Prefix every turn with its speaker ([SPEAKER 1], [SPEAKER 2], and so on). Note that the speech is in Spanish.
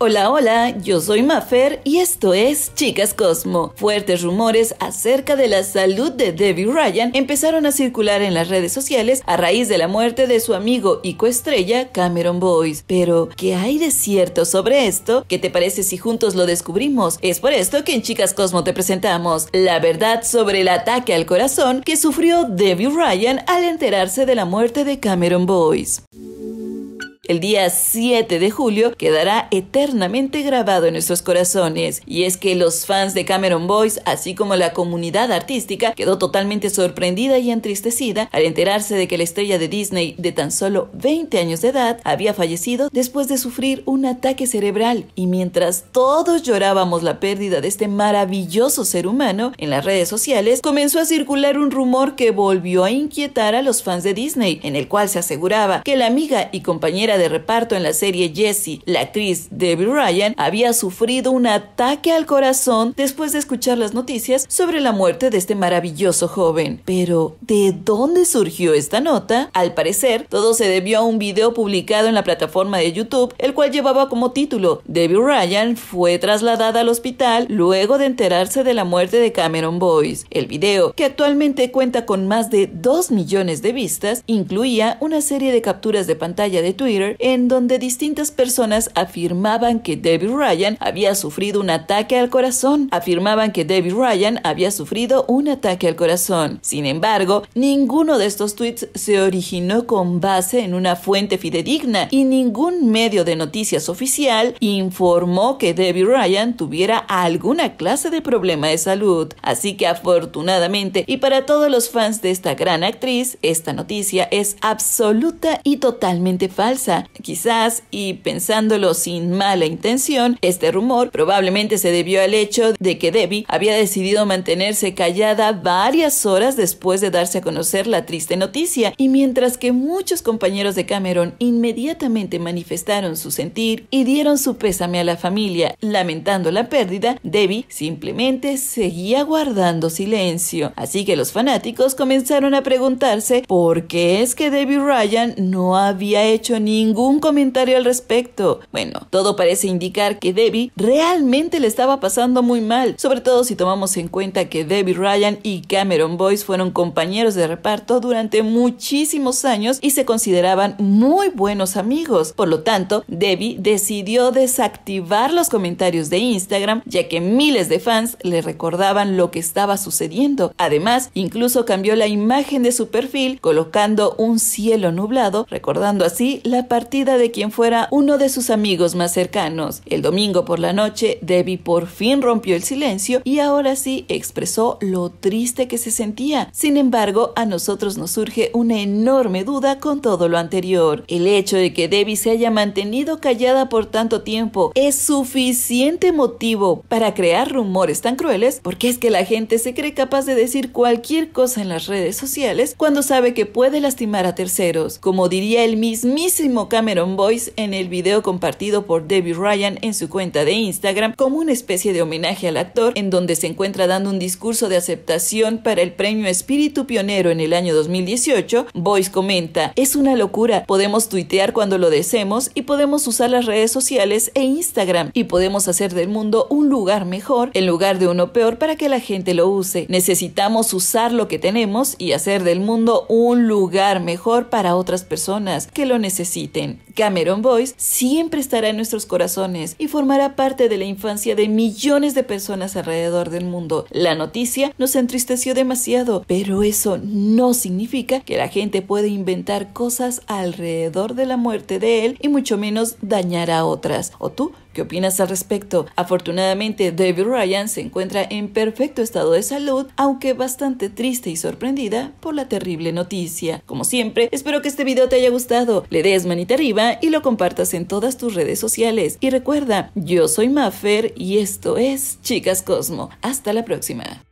[SPEAKER 1] Hola, hola, yo soy Mafer y esto es Chicas Cosmo. Fuertes rumores acerca de la salud de Debbie Ryan empezaron a circular en las redes sociales a raíz de la muerte de su amigo y coestrella Cameron Boyce. Pero, ¿qué hay de cierto sobre esto? ¿Qué te parece si juntos lo descubrimos? Es por esto que en Chicas Cosmo te presentamos la verdad sobre el ataque al corazón que sufrió Debbie Ryan al enterarse de la muerte de Cameron Boyce el día 7 de julio quedará eternamente grabado en nuestros corazones. Y es que los fans de Cameron Boys, así como la comunidad artística, quedó totalmente sorprendida y entristecida al enterarse de que la estrella de Disney de tan solo 20 años de edad había fallecido después de sufrir un ataque cerebral. Y mientras todos llorábamos la pérdida de este maravilloso ser humano, en las redes sociales comenzó a circular un rumor que volvió a inquietar a los fans de Disney, en el cual se aseguraba que la amiga y compañera de reparto en la serie Jessie, la actriz Debbie Ryan, había sufrido un ataque al corazón después de escuchar las noticias sobre la muerte de este maravilloso joven. Pero, ¿de dónde surgió esta nota? Al parecer, todo se debió a un video publicado en la plataforma de YouTube, el cual llevaba como título Debbie Ryan fue trasladada al hospital luego de enterarse de la muerte de Cameron Boyce. El video, que actualmente cuenta con más de 2 millones de vistas, incluía una serie de capturas de pantalla de Twitter en donde distintas personas afirmaban que Debbie Ryan había sufrido un ataque al corazón. Afirmaban que Debbie Ryan había sufrido un ataque al corazón. Sin embargo, ninguno de estos tweets se originó con base en una fuente fidedigna y ningún medio de noticias oficial informó que Debbie Ryan tuviera alguna clase de problema de salud. Así que afortunadamente y para todos los fans de esta gran actriz, esta noticia es absoluta y totalmente falsa quizás, y pensándolo sin mala intención, este rumor probablemente se debió al hecho de que Debbie había decidido mantenerse callada varias horas después de darse a conocer la triste noticia, y mientras que muchos compañeros de Cameron inmediatamente manifestaron su sentir y dieron su pésame a la familia, lamentando la pérdida, Debbie simplemente seguía guardando silencio. Así que los fanáticos comenzaron a preguntarse por qué es que Debbie Ryan no había hecho ningún ningún comentario al respecto. Bueno, todo parece indicar que Debbie realmente le estaba pasando muy mal, sobre todo si tomamos en cuenta que Debbie Ryan y Cameron Boyce fueron compañeros de reparto durante muchísimos años y se consideraban muy buenos amigos. Por lo tanto, Debbie decidió desactivar los comentarios de Instagram, ya que miles de fans le recordaban lo que estaba sucediendo. Además, incluso cambió la imagen de su perfil colocando un cielo nublado, recordando así la partida de quien fuera uno de sus amigos más cercanos. El domingo por la noche, Debbie por fin rompió el silencio y ahora sí expresó lo triste que se sentía. Sin embargo, a nosotros nos surge una enorme duda con todo lo anterior. El hecho de que Debbie se haya mantenido callada por tanto tiempo es suficiente motivo para crear rumores tan crueles porque es que la gente se cree capaz de decir cualquier cosa en las redes sociales cuando sabe que puede lastimar a terceros. Como diría el mismísimo Cameron Boyce en el video compartido por Debbie Ryan en su cuenta de Instagram como una especie de homenaje al actor en donde se encuentra dando un discurso de aceptación para el premio Espíritu Pionero en el año 2018, Boyce comenta, es una locura, podemos tuitear cuando lo deseemos y podemos usar las redes sociales e Instagram y podemos hacer del mundo un lugar mejor en lugar de uno peor para que la gente lo use. Necesitamos usar lo que tenemos y hacer del mundo un lugar mejor para otras personas que lo necesitan. repiten Cameron Boyce siempre estará en nuestros corazones y formará parte de la infancia de millones de personas alrededor del mundo. La noticia nos entristeció demasiado, pero eso no significa que la gente puede inventar cosas alrededor de la muerte de él y mucho menos dañar a otras. ¿O tú? ¿Qué opinas al respecto? Afortunadamente, David Ryan se encuentra en perfecto estado de salud, aunque bastante triste y sorprendida por la terrible noticia. Como siempre, espero que este video te haya gustado. Le des manita arriba y lo compartas en todas tus redes sociales. Y recuerda, yo soy Maffer y esto es Chicas Cosmo. Hasta la próxima.